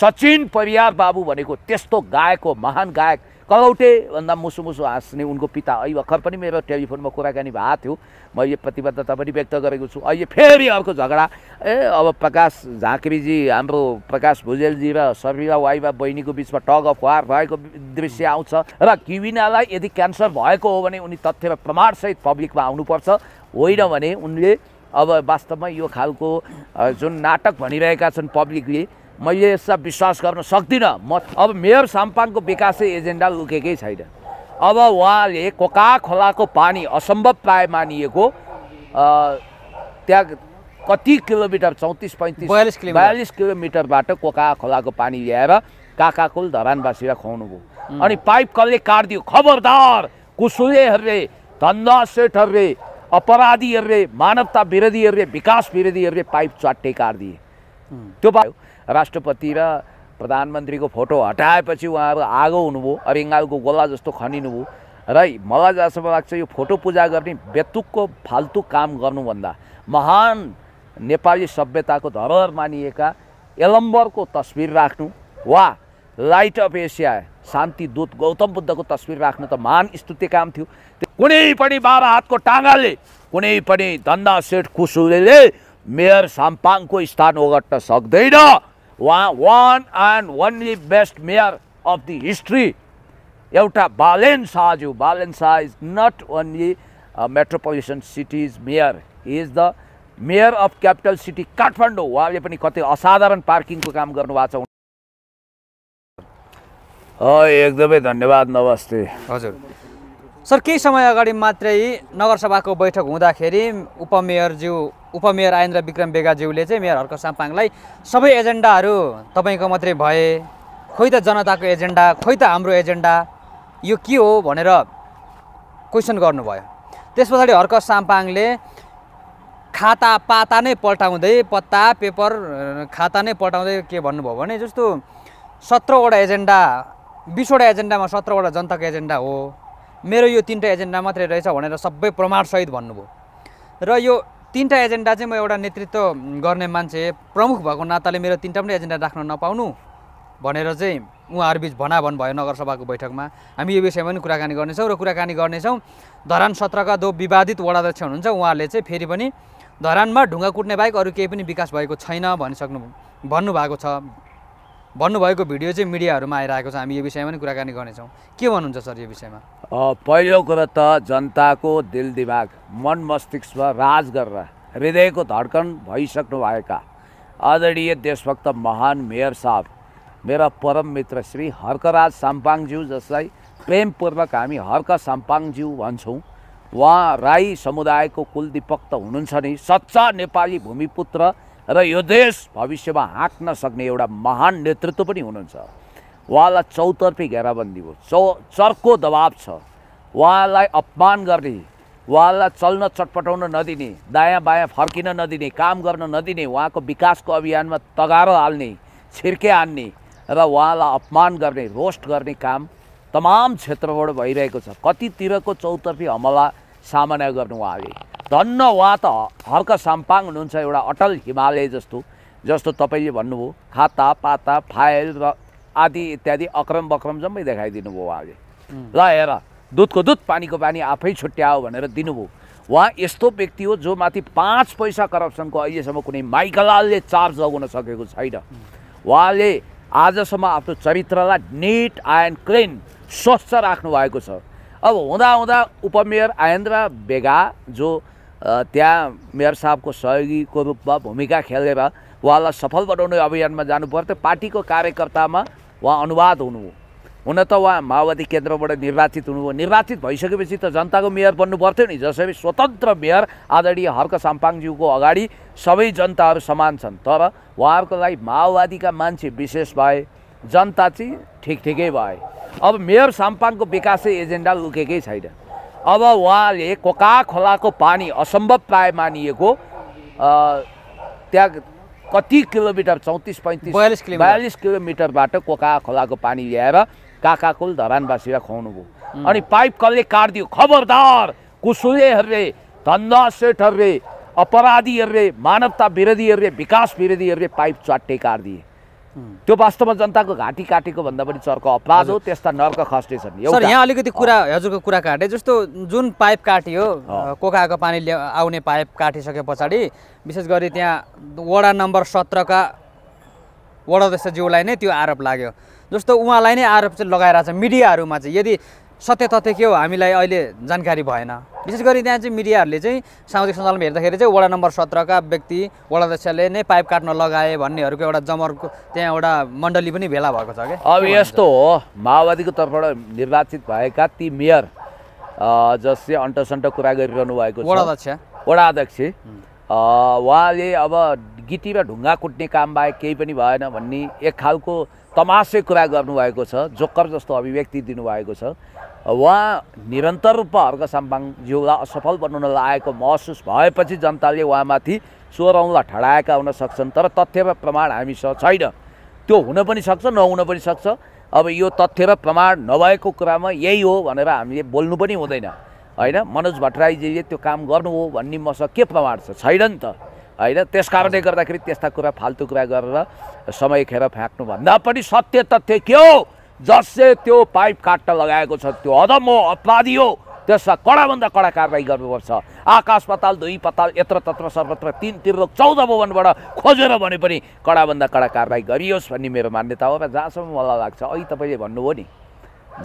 सचिन परियार बाबु भनेको त्यस्तो गायक हो महान गायक भन्दा मुसु मुसु हाँस्ने उनको पिता अहिले भर्खर पनि मेरो टेलिफोनमा कुराकानी भएको थियो मैले प्रतिबद्धता पनि व्यक्त गरेको छु अहिले फेरि अर्को झगडा ए अब प्रकाश झाँक्रीजी हाम्रो प्रकाश भुजेलजी र सबिरा वाइबा बहिनीको बिचमा टग अफ वार भएको दृश्य आउँछ र किविनालाई यदि क्यान्सर भएको हो भने उनी तथ्य र प्रमाणसहित पब्लिकमा आउनुपर्छ होइन भने उनले अब वास्तवमा यो खालको जुन नाटक भनिरहेका छन् पब्लिकले मैले यसमा विश्वास गर्न सक्दिनँ म अब मेयर साम्पाङको विकासै एजेन्डा लुकेकै छैन अब उहाँले कोका खोलाको पानी असम्भव प्राय मानिएको त्यहाँ कति किलोमिटर चौतिस पैँतिस बयालिस किलो बयालिस किलोमिटरबाट कोका खोलाको पानी ल्याएर काकाकुल धरानवासीलाई खुवाउनुभयो अनि पाइप कसले काटिदियो खबरदार कुसुलेहरूले धन्दा सेठहरूले अपराधीहरूले मानवता विरोधीहरूले विकास विरोधीहरूले पाइप च्याट्टै काटिदिए त्यो राष्ट्रपति र प्रधानमन्त्रीको फोटो हटाएपछि उहाँहरू आगो हुनुभयो अरिङ्गालको गोला जस्तो खनिनुभयो र मलाई जहाँसम्म लाग्छ यो फोटो पूजा गर्ने बेतुकको फाल्तु काम गर्नुभन्दा महान नेपाली सभ्यताको धरोहर मानिएका एलम्बरको तस्विर राख्नु वा लाइट अफ एसिया शान्ति दूत गौतम बुद्धको तस्विर राख्नु त महान स्तुति काम थियो कुनै पनि बाह्र हातको टाँगाले कुनै पनि धन्दा सेठ कुसुले मेयर साम्पाङको स्थान ओगट्न सक्दैन one and only best mayor of the history एउटा बालेन शाहज्यू Balen Shah is not only metropolitan cities mayor is the mayor of capital city Kathmandu उहाँले पनि कति असाधारण पार्किङको काम गर्नुभएको छ एकदमै धन्यवाद नमस्ते हजुर सर केही समय अगाडि मात्रै नगरसभाको बैठक हुँदाखेरि उपमेयरज्यू उपमेयर आइन्द्र विक्रम बेगाज्यूले चाहिँ मेयर हर्क साम्पाङलाई सबै एजेन्डाहरू तपाईँको मात्रै भए खोइ त जनताको एजेन्डा खोइ त हाम्रो एजेन्डा यो के हो भनेर क्वेसन गर्नुभयो त्यस पछाडि हर्क साम्पाङले खाता पाता नै पल्टाउँदै पत्ता पेपर खाता नै पल्टाउँदै के भन्नुभयो भने जस्तो सत्रवटा एजेन्डा बिसवटा एजेन्डामा सत्रवटा जनताको एजेन्डा हो मेरो यो तिनवटा एजेन्डा मात्रै रहेछ भनेर सबै प्रमाणसहित भन्नुभयो र यो तिनवटा एजेन्डा चाहिँ म एउटा नेतृत्व गर्ने मान्छे प्रमुख भएको नाताले मेरो तिनवटा पनि एजेन्डा राख्न नपाउनु भनेर चाहिँ उहाँहरूबिच भनाभन भयो नगरसभाको बैठकमा हामी यो विषयमा पनि कुराकानी गर्नेछौँ र कुराकानी गर्नेछौँ धरान सत्रका दो विवादित वडाध्यक्ष हुनुहुन्छ उहाँहरूले चाहिँ फेरि पनि धरानमा ढुङ्गा कुट्ने बाहेक अरू केही पनि विकास भएको छैन भनिसक्नु भन्नुभएको छ भन्नुभएको भिडियो चाहिँ मिडियाहरूमा आइरहेको छ हामी यो विषयमा पनि कुराकानी गर्नेछौँ के भन्नुहुन्छ सर यो विषयमा पहिलो कुरो त जनताको दिल दिमाग मन मस्तिष्कमा राज गरेर हृदयको धड्कन भइसक्नुभएका आदरणीय देशभक्त महान मेयर साहब मेरा परम मित्र श्री हर्कराज साम्पाङज्यू जसलाई प्रेमपूर्वक हामी हर्क साम्पाङज्यू भन्छौँ उहाँ राई समुदायको कुलदीपक त हुनुहुन्छ नि सच्चा नेपाली भूमिपुत्र र यो देश भविष्यमा हाँक्न सक्ने एउटा महान नेतृत्व पनि हुनुहुन्छ उहाँलाई चौतर्फी घेराबन्दी हो चौ चर्को दबाब छ उहाँलाई अपमान गर्ने उहाँलाई चल्न चटपटाउन नदिने दायाँ बायाँ फर्किन नदिने काम गर्न नदिने उहाँको विकासको अभियानमा तगारो हाल्ने छिर्के हान्ने र उहाँलाई अपमान गर्ने रोस्ट गर्ने काम तमाम क्षेत्रबाट भइरहेको छ कतितिरको चौतर्फी हमला सामना गर्नु उहाँले वा धन्न त हर्क साम्पाङ हुनुहुन्छ एउटा अटल हिमालय जस्तो जस्तो तपाईँले भन्नुभयो खाता पाता फाइल र आदि इत्यादि अक्रम बक्रम जम्मै देखाइदिनु भयो उहाँले र हेर दुधको दुध पानीको पानी आफै छुट्यायो भनेर दिनुभयो उहाँ यस्तो व्यक्ति हो जो माथि पाँच पैसा करप्सनको अहिलेसम्म कुनै माइकलालले चार्ज लगाउन सकेको छैन उहाँले आजसम्म आफ्नो चरित्रलाई निट एन्ड क्लिन स्वच्छ राख्नु भएको छ अब हुँदा हुँदा उपमेयर आयन्द्र बेगा जो त्यहाँ मेयर साहबको सहयोगीको रूपमा भूमिका खेलेर उहाँलाई सफल बनाउने अभियानमा जानुपर्थ्यो पार्टीको कार्यकर्तामा उहाँ अनुवाद हुनु हुन त उहाँ माओवादी केन्द्रबाट निर्वाचित हुनुभयो निर्वाचित भइसकेपछि त जनताको मेयर बन्नु पर्थ्यो नि जसरी स्वतन्त्र मेयर आदरणीय हर्क साम्पाङज्यूको अगाडि सबै जनताहरू समान छन् तर उहाँहरूको लागि माओवादीका मान्छे विशेष भए जनता चाहिँ ठिक ठिकै भए अब मेयर साम्पाङको विकासै एजेन्डा लुकेकै छैन अब उहाँले कोका खोलाको पानी असम्भव प्राय मानिएको त्यहाँ कति किलोमिटर चौतिस पैँतिस बयालिस किलो बयालिस किलोमिटरबाट कोका खोलाको पानी ल्याएर काकाकुल धरानवासीलाई खुवाउनुभयो अनि पाइप कसले काटिदियो खबरदार कुसुलेहरूले धन्दा सेठहरूले अपराधीहरूले मानवता विरोधीहरूले विकास विरोधीहरूले पाइप च्याट्टै काटिदिए त्यो वास्तवमा जनताको घाँटी काटेको भन्दा पनि चर्को अपराध हो त्यस्ता नर्क खस्टे छन् सर यहाँ अलिकति कुरा हजुरको कुरा काटे जस्तो जुन पाइप काटियो कोकाको पानी ल्या आउने पाइप काटिसके पछाडि विशेष गरी त्यहाँ वडा नम्बर सत्रका वडा ज्यूलाई नै त्यो आरोप लाग्यो जस्तो उहाँलाई नै आरोप चाहिँ लगाइरहेको छ मिडियाहरूमा चाहिँ यदि सत्य तथ्य के हो हामीलाई अहिले जानकारी भएन विशेष गरी त्यहाँ चाहिँ मिडियाहरूले चाहिँ सामाजिक सञ्जालमा हेर्दाखेरि चाहिँ वडा नम्बर सत्रका व्यक्ति वडा अध्यक्षले नै पाइप काट्न लगाए भन्नेहरूको एउटा जमरको त्यहाँ एउटा मण्डली पनि भेला भएको छ क्या अब यस्तो हो माओवादीको तर्फबाट निर्वाचित भएका ती मेयर जसले अन्टसन्ट कुरा गरिरहनु भएको वडा अध्यक्ष वडा अध्यक्ष उहाँले अब गिटीमा ढुङ्गा कुट्ने काम बाहेक केही पनि भएन भन्ने एक खालको तमासे कुरा गर्नुभएको छ जोकर जस्तो अभिव्यक्ति दिनुभएको छ उहाँ निरन्तर रूपमा हर्क साम्बाङज्यूलाई असफल बनाउन लागेको महसुस भएपछि जनताले उहाँमाथि स्वरौँला ठडाएका हुन सक्छन् तर तथ्य र प्रमाण हामीसँग छैन त्यो हुन पनि सक्छ नहुन पनि सक्छ अब यो तथ्य र प्रमाण नभएको कुरामा यही हो भनेर हामीले बोल्नु पनि हुँदैन होइन मनोज भट्टराईजीले त्यो काम गर्नु हो भन्ने मसँग के प्रमाण छ छैन नि त होइन त्यस कारणले गर्दाखेरि त्यस्ता कुरा फाल्तु कुरा गरेर समय खेर फ्याँक्नुभन्दा पनि सत्य तथ्य के हो जसले त्यो पाइप काट्न लगाएको छ त्यो अधम हो अपराधी हो त्यसमा कडाभन्दा कडा कारवाही गर्नुपर्छ आकाश पताल दुई पताल यत्र तत्र सर्वत्र तिन तिर चौध भवनबाट खोजेर भने पनि कडाभन्दा कडा कारवाही गरियोस् भन्ने मेरो मान्यता हो र जहाँसम्म मलाई लाग्छ अहिले तपाईँले भन्नुभयो नि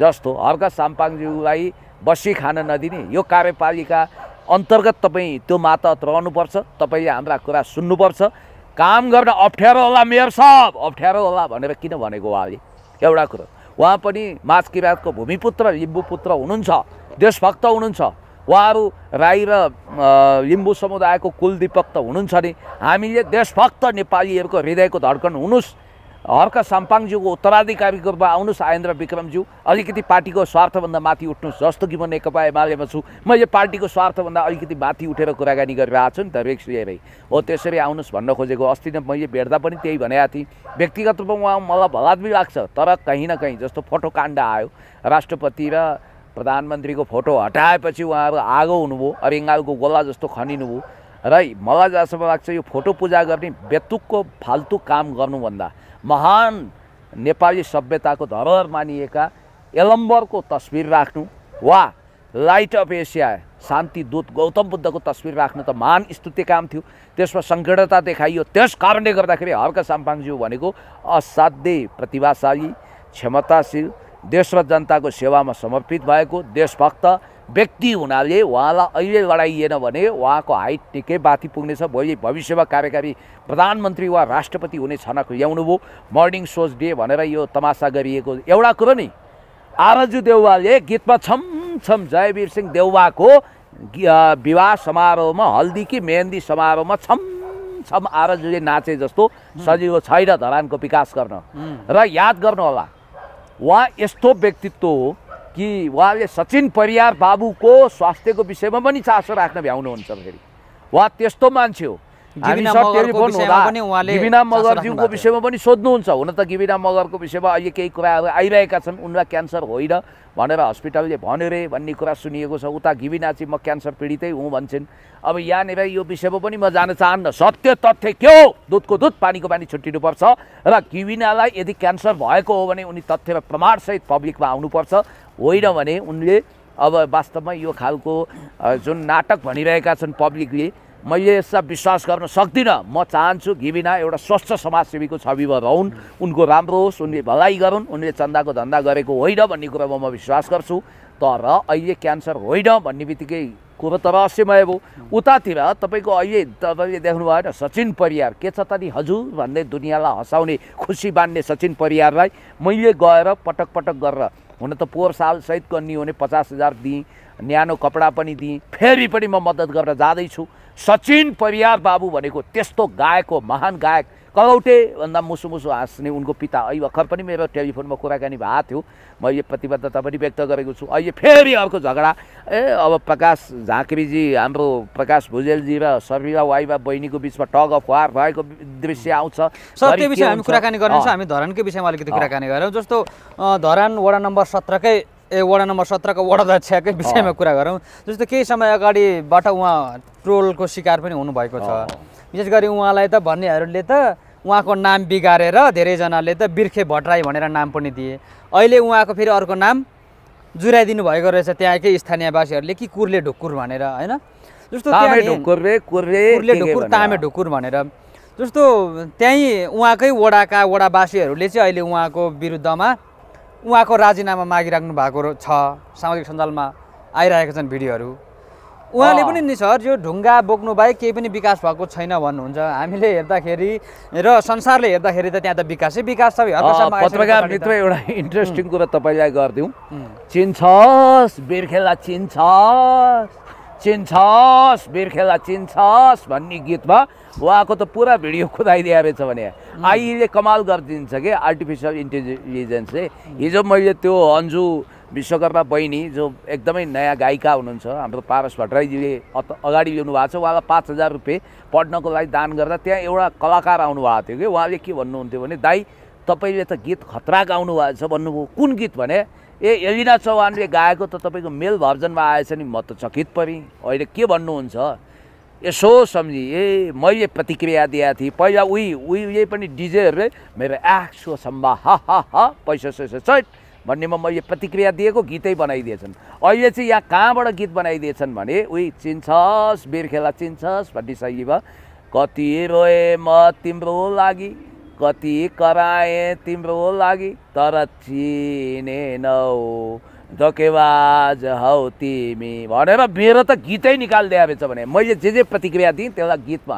जस्तो हर्क साम्पाङज्यूलाई बसी खान नदिने यो कार्यपालिका अन्तर्गत तपाईँ त्यो मातहत रहनुपर्छ तपाईँले हाम्रा कुरा सुन्नुपर्छ काम गर्न अप्ठ्यारो होला मेयर साहब अप्ठ्यारो होला भनेर किन भनेको उहाँले एउटा कुरो उहाँ पनि माझ किराँतको भूमिपुत्र लिम्बुपुत्र हुनुहुन्छ देशभक्त हुनुहुन्छ उहाँहरू राई र लिम्बू समुदायको कुलदीपक त हुनुहुन्छ नि हामीले देशभक्त नेपालीहरूको हृदयको धडकन हुनुहोस् हर्क साम्पाङज्यूको उत्तराधिकारीको रूपमा आउनुहोस् आयन्द्र विक्रमज्यू अलिकति पार्टीको स्वार्थभन्दा माथि उठ्नुहोस् जस्तो कि म नेकपा एमालेमा छु मैले पार्टीको स्वार्थभन्दा अलिकति माथि उठेर कुराकानी गरिरहेको छु नि त रेक्स हेरै हो त्यसरी आउनुहोस् भन्न खोजेको अस्ति नै मैले भेट्दा पनि त्यही भनेको थिएँ व्यक्तिगत रूपमा उहाँ मलाई भलाद पनि लाग्छ तर कहीँ न कहीँ जस्तो फोटो काण्ड आयो राष्ट्रपति र प्रधानमन्त्रीको फोटो हटाएपछि उहाँहरू आगो हुनुभयो अरिङ्गालको गोला जस्तो खनिनुभयो र मलाई जहाँसम्म लाग्छ यो फोटो पूजा गर्ने बेतुकको फाल्तु काम गर्नुभन्दा महान नेपाली सभ्यताको धरोहर मानिएका एलम्बरको तस्विर राख्नु वा लाइट अफ एसिया शान्ति दूत गौतम बुद्धको तस्विर राख्नु त महान स्तुति काम थियो त्यसमा सङ्कीर्णता देखाइयो त्यस कारणले गर्दाखेरि हर्क साम्पाङज्यू भनेको असाध्यै प्रतिभाशाली क्षमताशील देश र जनताको सेवामा समर्पित भएको देशभक्त व्यक्ति हुनाले उहाँलाई अहिले लडाइएन भने उहाँको हाइट निकै बाथि पुग्नेछ भोलि भविष्यमा कार्यकारी प्रधानमन्त्री वा राष्ट्रपति हुने छनक ल्याउनुभयो मर्निङ सोच डे भनेर यो तमासा गरिएको एउटा कुरो नि आरजु देउवाले गीतमा छम छम जयवीर सिंह देउवाको विवाह समारोहमा हल्दी कि मेहेन्दी समारोहमा छम छम आरजुले नाचे जस्तो सजिलो छैन धरानको विकास गर्न र याद गर्नु होला उहाँ यस्तो व्यक्तित्व हो कि उहाँले सचिन परियार बाबुको स्वास्थ्यको विषयमा पनि चासो राख्न भ्याउनुहुन्छ फेरि उहाँ त्यस्तो मान्छे हो गिबिना मगरज्यूको विषयमा पनि सोध्नुहुन्छ हुन त गिबिना मगरको विषयमा अहिले केही कुराहरू आइरहेका छन् उनलाई क्यान्सर होइन भनेर हस्पिटलले भन्यो रे भन्ने कुरा सुनिएको छ उता गिबिना चाहिँ म क्यान्सर पीडितै हुँ भन्छन् अब यहाँनिर यो विषयमा पनि म जान चाहन्न सत्य तथ्य के हो दुधको दुध पानीको पानी छुट्टिनुपर्छ र गिबिनालाई यदि क्यान्सर भएको हो भने उनी तथ्य र प्रमाणसहित पब्लिकमा आउनुपर्छ होइन भने उनले अब वास्तवमा यो खालको जुन नाटक भनिरहेका छन् पब्लिकले मैले यसलाई विश्वास गर्न सक्दिनँ म चाहन्छु घिमिना एउटा स्वच्छ समाजसेवीको छविमा रहन् उनको राम्रो होस् उनले भलाइ गरून् उनले चन्दाको धन्दा गरेको होइन भन्ने कुरामा म विश्वास गर्छु तर अहिले क्यान्सर होइन भन्ने बित्तिकै कुरो त रहस्यमय भयो उतातिर तपाईँको अहिले तपाईँले देख्नु भएन सचिन परियार के छ त नि हजुर भन्दै दुनियाँलाई हँसाउने खुसी बाँध्ने सचिन परियारलाई मैले गएर पटक पटक गरेर हुन त पोहोर सालसहित कन्नी हुने पचास हजार दिएँ न्यानो कपडा पनि दिएँ फेरि पनि म मद्दत गरेर जाँदैछु सचिन परियार बाबु भनेको त्यस्तो गायक हो महान गायक कगौटे भन्दा मुसु मुसु हाँस्ने उनको पिता भर्खर पनि मेरो टेलिफोनमा कुराकानी भएको थियो मैले प्रतिबद्धता पनि व्यक्त गरेको छु अहिले फेरि अर्को झगडा ए अब प्रकाश झाँक्रीजी हाम्रो प्रकाश भुजेलजी र सबिरा वाइ बहिनीको बिचमा टग अफ वार भएको दृश्य आउँछ सर त्यो विषय हामी कुराकानी गर्नेछौँ हामी धरानकै विषयमा अलिकति कुराकानी गरौँ जस्तो धरान वडा नम्बर सत्रकै ए वडा नम्बर सत्रको अध्यक्षकै विषयमा कुरा गरौँ जस्तो केही समय अगाडिबाट उहाँ ट्रोलको शिकार पनि हुनुभएको छ विशेष गरी उहाँलाई त भन्नेहरूले त उहाँको नाम बिगारेर धेरैजनाले त बिर्खे भट्टराई भनेर नाम पनि दिए अहिले उहाँको फेरि अर्को नाम जुराइदिनु भएको रहेछ त्यहाँकै स्थानीयवासीहरूले कि कुर्ले ढुकुर भनेर होइन जस्तो कुर्ले ढुकुर तामे ढुकुर भनेर जस्तो त्यहीँ उहाँकै वडाका वडावासीहरूले चाहिँ अहिले उहाँको विरुद्धमा उहाँको राजीनामा मागिराख्नु भएको छ सामाजिक सञ्जालमा आइरहेका छन् भिडियोहरू उहाँले पनि नि सर यो ढुङ्गा बोक्नु बाहेक केही पनि विकास भएको छैन भन्नुहुन्छ हामीले हेर्दाखेरि र संसारले हेर्दाखेरि त त्यहाँ त विकासै विकास छ पत्रकार मित्र एउटा इन्ट्रेस्टिङ कुरा तपाईँलाई गरिदिउँ चिन्छस् बिर्खेला चिन्छस् चिन्छस् बिर्खेला चिन्छस् भन्ने गीतमा उहाँको त पुरा भिडियो कुदाइदिएको रहेछ भने आइले कमाल गरिदिन्छ कि आर्टिफिसियल इन्टेलिजेन्सले हिजो मैले त्यो अन्जु विश्वकर्मा बहिनी जो एकदमै नयाँ गायिका हुनुहुन्छ हाम्रो पारस भट्टराईजीले अगाडि ल्याउनु भएको छ उहाँलाई पाँच हजार रुपियाँ पढ्नको लागि दान गर्दा त्यहाँ एउटा कलाकार आउनु भएको थियो कि उहाँले के भन्नुहुन्थ्यो भने दाई तपाईँले त गीत खतरा गाउनु भएको छ भन्नुभयो कुन गीत भने ए एलिना चौहानले गाएको त तपाईँको मेल भर्जनमा आएछ नि म त चकित परेँ अहिले के भन्नुहुन्छ यसो सम्झी ए मैले प्रतिक्रिया दिएको थिएँ पहिला उही उहिले पनि डिजेहरूले मेरो आँखको सम्भा हा हा हा पैसा सैसा चैट भन्नेमा मैले प्रतिक्रिया दिएको गीतै बनाइदिएछन् अहिले चाहिँ यहाँ कहाँबाट गीत बनाइदिएछन् भने उही चिन्छस् बिर्खेला चिन्छस् भन्ने सही भयो कति रोए म तिम्रो लागि कति कराए तिम्रो लागि तर चिनेनौ धोकेबाज हौ तिमी भनेर मेरो त गीतै निकालिदिया रहेछ भने मैले जे जे प्रतिक्रिया दिएँ त्यसलाई गीतमा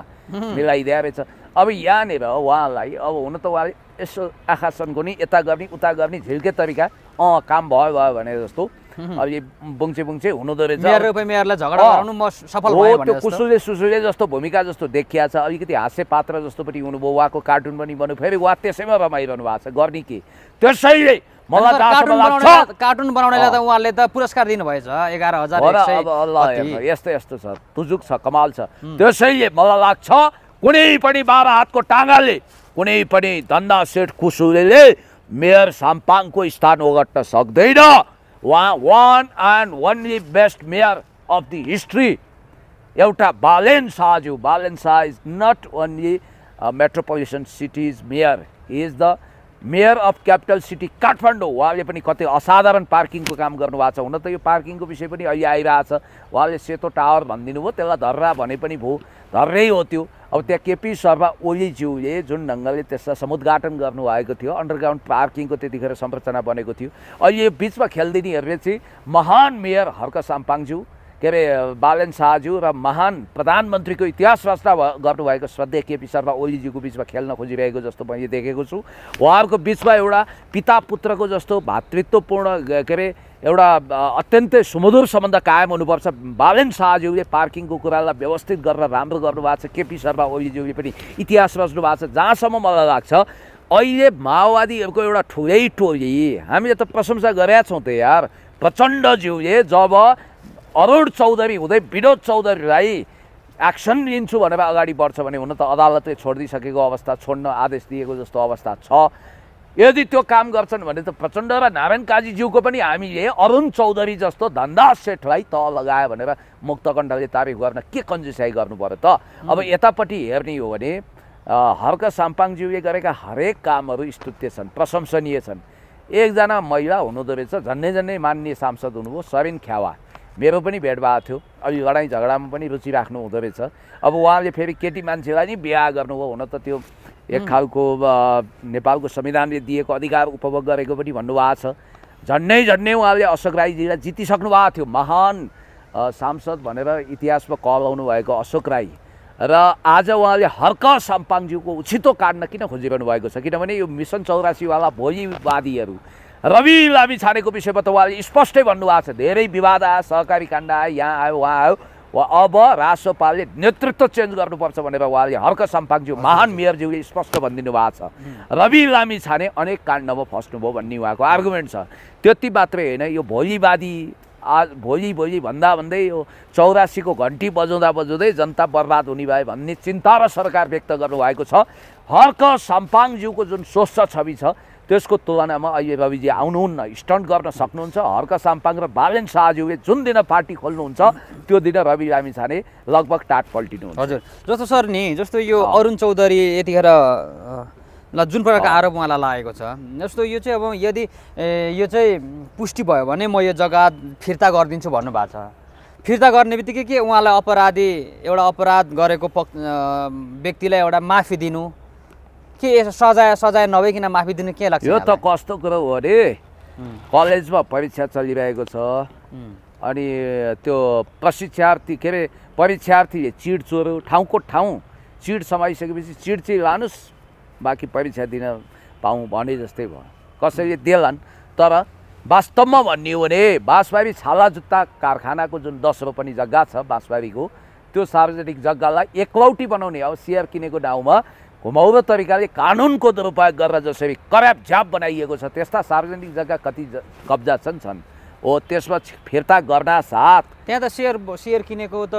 मिलाइदिया रहेछ अब यहाँनिर उहाँलाई अब हुन त उहाँले यसो आँखा सन्कोनी यता गर्ने उता गर्ने झिल्के तरिका अँ काम भयो भयो भने जस्तो अब यो बुङ्चे बुङ्चे हुनुहुँदो रहेछ त्यो कुसुले सुसुले जस्तो भूमिका जस्तो देखिया छ अलिकति हास्य पात्र जस्तो पनि हुनुभयो उहाँको कार्टुन पनि बन्यो फेरि उहाँ त्यसैमा रमाइरहनु भएको छ गर्ने के त्यसैले कार्टुन बनाउनेलाई त उहाँले त पुरस्कार दिनुभएछ एघार हजार यस्तो यस्तो छ तुजुक छ कमाल छ त्यसैले मलाई लाग्छ कुनै पनि बाबा हातको टाँगाले कुनै पनि धन्दा सेठ कुसुरेले मेयर साम्पाङको स्थान ओगट्न सक्दैन उहाँ one and only best mayor of the history एउटा बालेन शाहज्यू Balen Shah is not only metropolitan cities mayor he is the mayor of capital city Kathmandu उहाँले पनि कतै असाधारण पार्किङको काम गर्नुभएको छ हुन त यो पार्किङको विषय पनि अहिले आइरहेछ उहाँले सेतो टावर भनिदिनु भयो त्यसलाई धर्रा भने पनि भयो धर्रै हो त्यो अब त्यहाँ केपी शर्मा ओलीज्यूले जुन ढङ्गले त्यसलाई समुद्घाटन गर्नुभएको थियो अन्डरग्राउन्ड पार्किङको त्यतिखेर संरचना बनेको थियो अहिले यो बिचमा खेलिदिनेहरूले चाहिँ महान मेयर हर्क साम्पाङज्यू के अरे बालन शाहज्यू र महान प्रधानमन्त्रीको इतिहास रचना गर्नुभएको श्रद्धेय केपी शर्मा ओलीजीको बिचमा खेल्न खोजिरहेको जस्तो मैले देखेको छु उहाँहरूको बिचमा एउटा पिता पुत्रको जस्तो भातृत्वपूर्ण के अरे एउटा अत्यन्तै सुमधुर सम्बन्ध कायम हुनुपर्छ बालन शाहज्यूले पार्किङको कुरालाई व्यवस्थित गरेर राम्रो गर्नुभएको छ केपी शर्मा ओलीज्यूले पनि इतिहास रच्नु भएको छ जहाँसम्म मलाई लाग्छ अहिले माओवादीहरूको एउटा ठुलै टोली हामीले त प्रशंसा गरेका छौँ त यार प्रचण्डज्यूले जब अरुण चौधरी हुँदै विनोद चौधरीलाई एक्सन लिन्छु भनेर अगाडि बढ्छ भने हुन त अदालतले छोडिदिइसकेको अवस्था छोड्न आदेश दिएको जस्तो अवस्था छ यदि त्यो काम गर्छन् भने त प्रचण्ड र नारायण काजीज्यूको पनि हामीले अरुण चौधरी जस्तो धन्दा सेठलाई त लगायो भनेर मुक्तकण्डले तारिफ गर्न के कन्जुसाई गर्नु पऱ्यो त अब यतापट्टि हेर्ने हो भने हर्क साम्पाङज्यूले गरेका हरेक कामहरू स्तुत्य छन् प्रशंसनीय छन् एकजना महिला हुनुहुँदो रहेछ झन्डै झन्डै मान्य सांसद हुनुभयो सरिन ख्यावा मेरो पनि भेट भएको थियो अब लडाइँ झगडामा पनि रुचि राख्नु हुँदो रहेछ अब उहाँले फेरि केटी मान्छेलाई नि बिहा गर्नुभयो हुन त त्यो एक खालको नेपालको संविधानले दिएको अधिकार उपभोग गरेको पनि भन्नुभएको छ झन्डै झन्डै उहाँले अशोक राईजीलाई जितिसक्नु भएको थियो महान सांसद भनेर इतिहासमा कलाउनु भएको अशोक राई र आज उहाँले हर्क साम्पाङज्यूको उछितो काट्न किन खोजिरहनु भएको छ किनभने यो मिसन चौरासीवाला भोलिवादीहरू रवि लामी छानेको विषयमा त उहाँले स्पष्टै भन्नुभएको छ धेरै विवाद आयो सहकारी काण्ड आयो यहाँ आयो उहाँ आयो वा अब राजसोपालले नेतृत्व चेन्ज गर्नुपर्छ भनेर उहाँले हर्क साम्पाङज्यू महान मेयरज्यूले स्पष्ट भनिदिनु भएको छ रवि लामी छाने अनेक काण्डमा फस्नुभयो भन्ने उहाँको आर्गुमेन्ट छ त्यति मात्रै होइन यो भोलिवादी आज भोलि भोलि भन्दा भन्दै यो चौरासीको घन्टी बजाउँदा बजाउँदै जनता बर्बाद हुने भए भन्ने चिन्ता र सरकार व्यक्त गर्नुभएको छ हर्क सम्पाङज्यूको जुन स्वच्छ छवि छ त्यसको तुलनामा अहिले रविजी आउनुहुन्न स्टन्ट गर्न सक्नुहुन्छ हर्क साम्पाङ र बालेन शाहज्यूले जुन दिन पार्टी खोल्नुहुन्छ त्यो दिन रवि हामी छाने लगभग टाट पल्टिनुहुन्छ हजुर जस्तो सर नि जस्तो यो अरुण चौधरी यतिखेर ल जुन प्रकारको आरोप उहाँलाई लागेको छ जस्तो यो चाहिँ अब यदि यो चाहिँ पुष्टि भयो भने म यो जग्गा फिर्ता गरिदिन्छु भन्नुभएको छ फिर्ता गर्ने बित्तिकै के उहाँलाई अपराधी एउटा अपराध गरेको पक् व्यक्तिलाई एउटा माफी दिनु के सजाय सजाय नभइकन माफी दिनु के लाग्छ यो त कस्तो कुरो हो अरे कलेजमा परीक्षा चलिरहेको छ अनि त्यो प्रशिक्षार्थी के अरे परीक्षार्थीले चिड चोर्यो ठाउँको ठाउँ चिड समाइसकेपछि चिड चाहिँ लानुहोस् बाँकी परीक्षा दिन पाऊँ भने जस्तै भयो कसैले देलान् तर वास्तवमा भन्ने हो भने बाँसबारी छाला जुत्ता कारखानाको जुन दस पनि जग्गा छ बाँसबारीको त्यो सार्वजनिक जग्गालाई एकलौटी बनाउने अब सेयर किनेको ठाउँमा घुमाउँदो तरिकाले कानुनको दुरुपयोग गरेर जसरी कराप झ्याप बनाइएको छ त्यस्ता सार्वजनिक जग्गा कति कब्जा छन् छन् हो त्यसमा फिर्ता गर्दा साथ त्यहाँ त सेयर सेयर किनेको त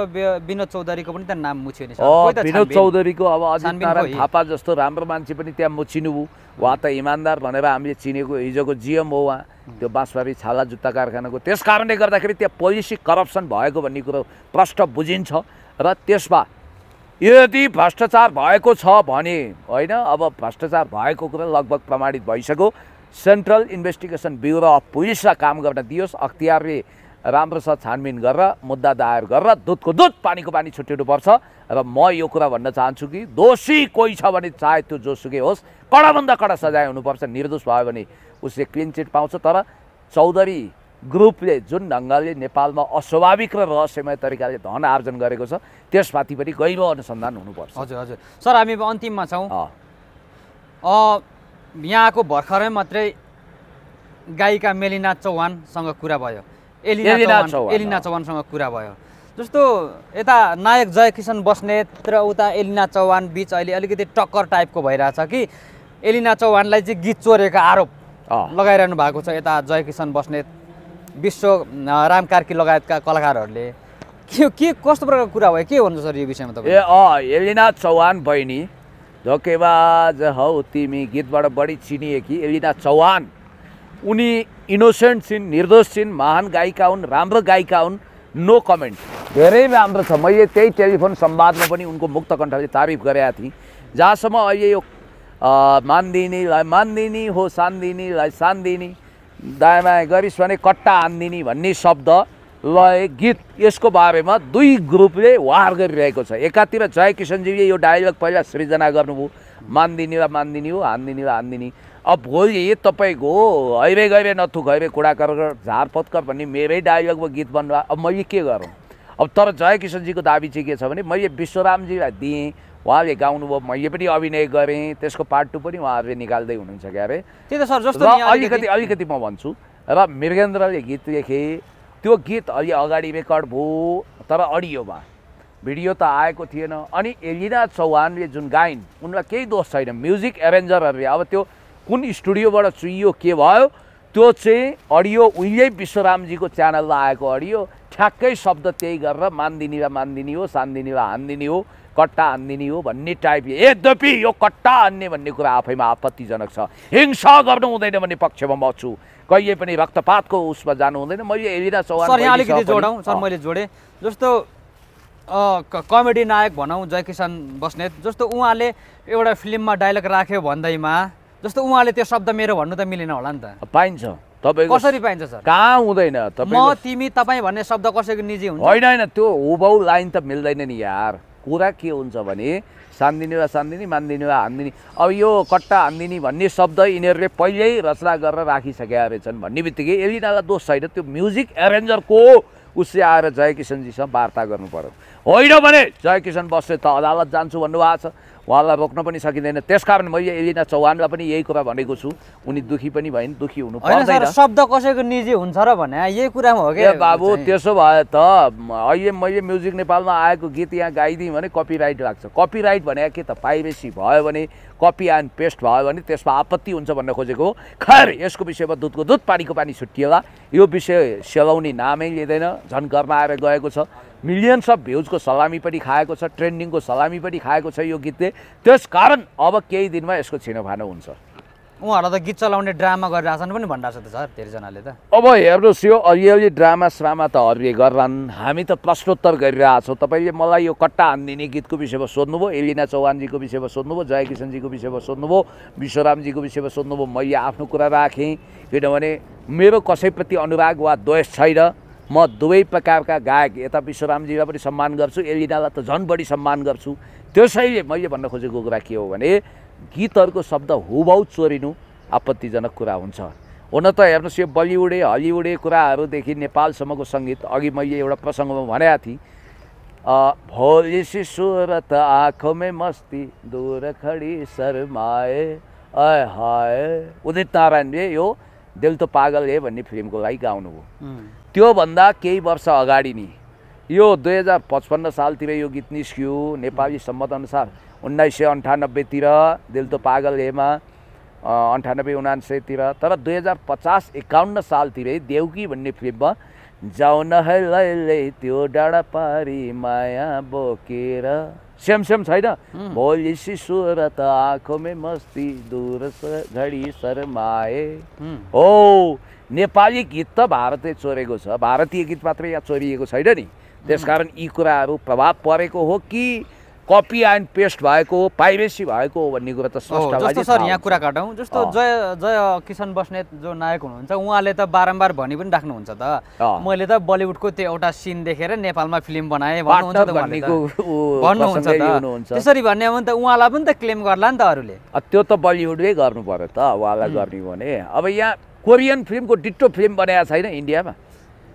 विनोद चौधरीको पनि त नाम मुछ्यो नि विनोद चौधरीको अब अजित नारायण थापा जस्तो राम्रो मान्छे पनि त्यहाँ मुछिनु उहाँ त इमान्दार भनेर हामीले चिनेको हिजोको जिएम हो उहाँ त्यो बाँसबारी छाला जुत्ता कारखानाको त्यस कारणले गर्दाखेरि त्यहाँ पोलिसी करप्सन भएको भन्ने कुरो प्रष्ट बुझिन्छ र त्यसमा यदि भ्रष्टाचार भएको छ भने होइन अब भ्रष्टाचार भएको कुरा लगभग प्रमाणित भइसक्यो सेन्ट्रल इन्भेस्टिगेसन ब्युरो अफ पुलिसलाई काम गर्न दियोस् अख्तियारले राम्रोसँग छानबिन गरेर मुद्दा दायर गरेर दुधको दुध पानीको पानी छुट्याउनुपर्छ र म यो कुरा भन्न चाहन्छु कि दोषी कोही छ भने चाहे त्यो जोसुकै होस् कडाभन्दा कडा सजाय हुनुपर्छ निर्दोष भयो भने उसले क्लिन चिट पाउँछ तर चौधरी ग्रुपले जुन ढङ्गले नेपालमा अस्वाभाविक र रहस्यमय तरिकाले धन आर्जन गरेको छ त्यसमाथि पनि गहिरो अनुसन्धान हुनुपर्छ हजुर हजुर सर हामी अन्तिममा छौँ यहाँको भर्खरै मात्रै गायिका मेलिना चौहानसँग कुरा भयो एलिना एलिना चौहानसँग कुरा भयो जस्तो यता नायक जयकिसन बस्नेत र उता एलिना चौहान बिच अहिले अलिकति टक्कर टाइपको भइरहेछ कि एलिना चौहानलाई चाहिँ गीत चोरेको आरोप लगाइरहनु भएको छ यता जयकिसन बस्नेत विश्व राम कार्की लगायतका कलाकारहरूले के के कस्तो प्रकारको कुरा भयो के भन्नु सर यो विषयमा तपाईँ ए अँ एलिना चौहान बहिनी धोकेबाज हौ तिमी गीतबाट बढी चिनिए कि एलिना चौहान उनी इनोसेन्ट छिन् निर्दोष छिन् महान गायिका हुन् राम्रो गायिका हुन् नो कमेन्ट धेरै राम्रो छ मैले त्यही टेलिफोन सम्वादमा पनि उनको मुक्त कण्ठले तारिफ गरेका थिएँ जहाँसम्म अहिले यो मान्दिनीलाई मान्दिनी हो सान्दिनीलाई सान्दिनी दायाँ गरिस् भने कट्टा आन्दिनी भन्ने शब्द लय गीत यसको बारेमा दुई ग्रुपले वार गरिरहेको छ एकातिर जय किसनजीले यो डायलग पहिला सृजना गर्नुभयो मान्दिनी वा मान्दिनी हो हान्दिनी वा हान्दिनी अब भोलि तपाईँको हैबे गैबे नथु हैबे कुडा कर पत्कर भन्ने मेरै डायलगमा गीत बन्नु अब मैले के गरौँ अब तर जय किशनजीको दाबी चाहिँ के छ भने मैले विश्वरामजीलाई दिएँ उहाँले गाउनुभयो मैले पनि अभिनय गरेँ त्यसको पार्ट टू पनि उहाँहरूले निकाल्दै हुनुहुन्छ क्या अरे त्यही त सर जस्तो अलिकति अलिकति म भन्छु र मृगेन्द्रले गीत लेखेँ त्यो गीत अलि अगाडि रेकर्ड भयो तर अडियोमा भिडियो त आएको थिएन अनि एलिना चौहानले जुन गाइन् उनलाई केही दोष छैन म्युजिक एरेन्जरहरूले अब त्यो कुन स्टुडियोबाट चुइयो के भयो त्यो चाहिँ अडियो उहिल्यै विश्वरामजीको च्यानलमा आएको अडियो ठ्याक्कै शब्द त्यही गरेर मानिदिने वा मानिदिने हो सान्दिनी वा हान्दिनी हो कट्टा हान्दिनी हो भन्ने टाइप यद्यपि यो कट्टा हान्ने भन्ने कुरा आफैमा आपत्तिजनक छ हिंसा गर्नु हुँदैन भन्ने पक्षमा म छु कहिले पनि रक्तपातको उसमा जानु हुँदैन मैले एलिना चौहान यहाँ अलिकति जोडौँ सर मैले जोडेँ जस्तो कमेडी नायक भनौँ किसान बस्नेत जस्तो उहाँले एउटा फिल्ममा डायलग राख्यो भन्दैमा जस्तो उहाँले त्यो शब्द मेरो भन्नु त मिलेन होला नि त पाइन्छ तपाईँ कसरी पाइन्छ सर कहाँ हुँदैन म तिमी तपाईँ भन्ने शब्द कसैको निजी हुन्छ होइन होइन त्यो हुबाउ लाइन त मिल्दैन नि यार कुरा के हुन्छ भने सान्दिनी वा सान्दिनी मान्दिनी वा हान्दिनी अब यो कट्टा हान्दिनी भन्ने शब्द यिनीहरूले पहिल्यै रचना गरेर राखिसकेका रहेछन् भन्ने बित्तिकै यिनीहरूलाई दोष छैन त्यो म्युजिक एरेन्जरको उसले आएर जय किसनजीसँग वार्ता गर्नु पऱ्यो होइन भने जयकिसन बस्ने त अदालत जान्छु भन्नुभएको छ उहाँलाई रोक्न पनि सकिँदैन त्यस कारण मैले एलिना चौहानलाई पनि यही कुरा भनेको छु उनी दुखी पनि भएन दुखी हुनु पर्दैन शब्द कसैको निजी हुन्छ र भने यही कुरामा हो क्या बाबु त्यसो भए त अहिले मैले म्युजिक नेपालमा आएको गीत यहाँ गाइदिएँ भने कपिराइट लाग्छ कपिराइट भने के त पाइरेसी भयो भने कपी एन्ड पेस्ट भयो भने त्यसमा आपत्ति हुन्छ भन्न खोजेको हो खैर यसको विषयमा दुधको दुध पानीको पानी छुट्टिएला यो विषय सेलाउने नामै लिँदैन झन् घरमा आएर गएको छ मिलियन्स अफ भ्युजको सलामी पनि खाएको छ ट्रेन्डिङको सलामी पनि खाएको छ यो गीतले त्यस कारण अब केही दिनमा यसको छिनोफानो हुन्छ उहाँहरूलाई त गीत चलाउने ड्रामा गरिरहेछन् पनि भनिरहेको त सर धेरैजनाले त अब हेर्नुहोस् यो अलिअलि ड्रामा स्रामा त अरूले गर्लान् हामी त प्रश्नोत्तर गरिरहेछौँ तपाईँले मलाई यो कट्टा हानिदिने गीतको विषयमा सोध्नुभयो एलिना चौहानजीको विषयमा सोध्नुभयो जयकिसनजीको विषयमा सोध्नुभयो विश्वरामजीको विषयमा सोध्नुभयो मैले आफ्नो कुरा राखेँ किनभने मेरो कसैप्रति अनुराग वा द्वेष छैन म दुवै प्रकारका गायक यता विश्वरामजीलाई पनि सम्मान गर्छु एलिनालाई त झन् बढी सम्मान गर्छु त्यसैले मैले भन्न खोजेको कुरा के हो भने गीतहरूको शब्द हुबाउ चोरिनु आपत्तिजनक कुरा हुन्छ हुन त हेर्नुहोस् यो बलिउडे हलिउडे कुराहरूदेखि नेपालसम्मको सङ्गीत अघि मैले एउटा प्रसङ्गमा भनेको थिएँ भोलि त आँखोमै मस्ती दूर खडी शर्माए अय हाय उदित नारायणले यो दिल त पागल हे भन्ने फिल्मको लागि गाउनुभयो त्योभन्दा केही वर्ष अगाडि नि यो दुई हजार पचपन्न सालतिर यो गीत निस्कियो नेपाली अनुसार उन्नाइस सय अन्ठानब्बेतिर दिल तो पागल हेमा अन्ठानब्बे उनान्सयतिर तर दुई हजार पचास एकाउन्न सालतिरै देउकी भन्ने फिल्ममा जाउन है त्यो डाँडा पारी माया बोकेर सेम सेम छैन भोलि र त आँखोमै मस्ती दुर घडी शर्माए हो नेपाली गीत त भारतले चोरेको छ भारतीय गीत मात्रै यहाँ चोरिएको छैन नि त्यसकारण यी कुराहरू प्रभाव परेको हो कि कपी एन्ड पेस्ट भएको हो पाइरेसी भएको हो भन्ने कुरा त जस्तो सर यहाँ कुरा काटौँ जस्तो जय जय किसन बस्नेत जो नायक हुनुहुन्छ उहाँले त बारम्बार भनि पनि राख्नुहुन्छ त मैले त बलिउडको त्यो एउटा सिन देखेर नेपालमा फिल्म बनाएँ भन्नुहुन्छ त्यसरी भन्यो भने त उहाँलाई पनि त क्लेम गर्ला नि त अरूले त्यो त बलिउडै गर्नु पर्यो त उहाँलाई गर्ने भने अब यहाँ कोरियन फिल्मको डिटो फिल्म बनाएको छैन इन्डियामा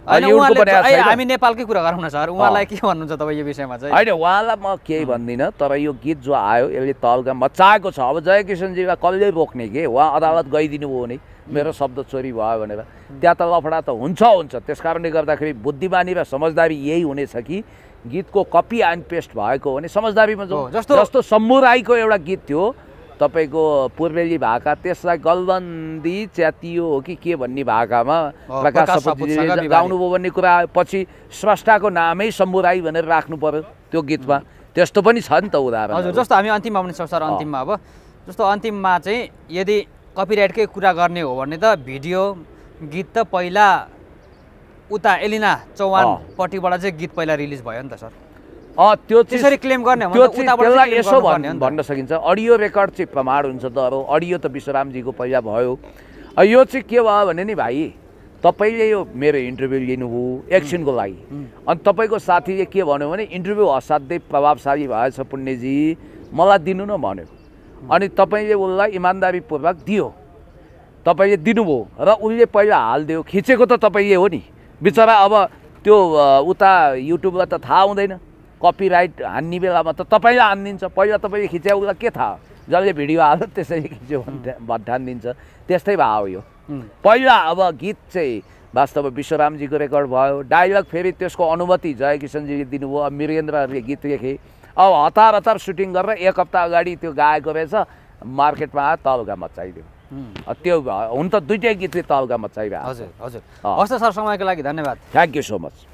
हामी नेपालकै कुरा गरौँ न सर उहाँलाई के भन्नुहुन्छ तपाईँ यो विषयमा चाहिँ होइन उहाँलाई म केही भन्दिनँ तर यो गीत जो आयो यसले तलका मचाएको छ अब जयकिसनजीलाई कसले बोक्ने के उहाँ अदालत गइदिनु भयो भने मेरो शब्द चोरी भयो भनेर त्यहाँ त लफडा त हुन्छ हुन्छ त्यस कारणले गर्दाखेरि बुद्धिमानी र समझदारी यही हुनेछ कि गीतको कपी एन्ड पेस्ट भएको भने समझदारीमा जस्तो जस्तो सम्मुराईको एउटा गीत थियो तपाईँको पूर्वेली भाका त्यसलाई गलबन्दी च्यातियो हो कि के भन्ने भाकामा प्रकाश सपतिजीले गाउनुभयो भन्ने कुरा पछि स्रष्टाको नामै शम्भुराई भनेर राख्नु पऱ्यो त्यो गीतमा त्यस्तो पनि छ नि त उदाहरण हजुर जस्तो हामी अन्तिममा पनि सर अन्तिममा अब जस्तो अन्तिममा चाहिँ यदि कपिराइटकै कुरा गर्ने हो भने त भिडियो गीत त पहिला उता एलिना चौहानपट्टिबाट चाहिँ गीत पहिला रिलिज भयो नि त सर त्यो त्यसरी क्लेम गर्ने त्यो त्यसलाई यसो भन्न सकिन्छ अडियो रेकर्ड चाहिँ प्रमाण हुन्छ त अब अडियो त विश्वरामजीको पहिला भयो यो चाहिँ के भयो भने नि भाइ तपाईँले यो मेरो इन्टरभ्यू लिनुभयो एकछिनको लागि अनि तपाईँको साथीले के भन्यो भने इन्टरभ्यू असाध्यै प्रभावशाली भएछ पुण्यजी मलाई दिनु न भन्यो अनि तपाईँले उसलाई इमान्दारीपूर्वक दियो तपाईँले दिनुभयो र उसले पहिला हालिदियो खिचेको त तपाईँले हो नि बिचरा अब त्यो उता युट्युबलाई त थाहा हुँदैन कपिराइट हान्ने बेलामा त तपाईँलाई हानिदिन्छ पहिला तपाईँले खिच्या उसलाई के थाहा जसले भिडियो हाल्यो त्यसैले खिच्यो दिन्छ त्यस्तै भयो यो पहिला अब गीत चाहिँ वास्तव विश्वरामजीको रेकर्ड भयो डाइलग फेरि त्यसको अनुमति जय दिनुभयो अब मिरेन्द्रहरूले गीत लेखे अब हतार हतार सुटिङ गरेर एक हप्ता अगाडि त्यो गाएको रहेछ मार्केटमा आयो तलका मचाइदियो त्यो हुन त दुइटै गीतले तलका मचाइरहेको हजुर हजुर हस् त सर समयको लागि धन्यवाद थ्याङ्क यू सो मच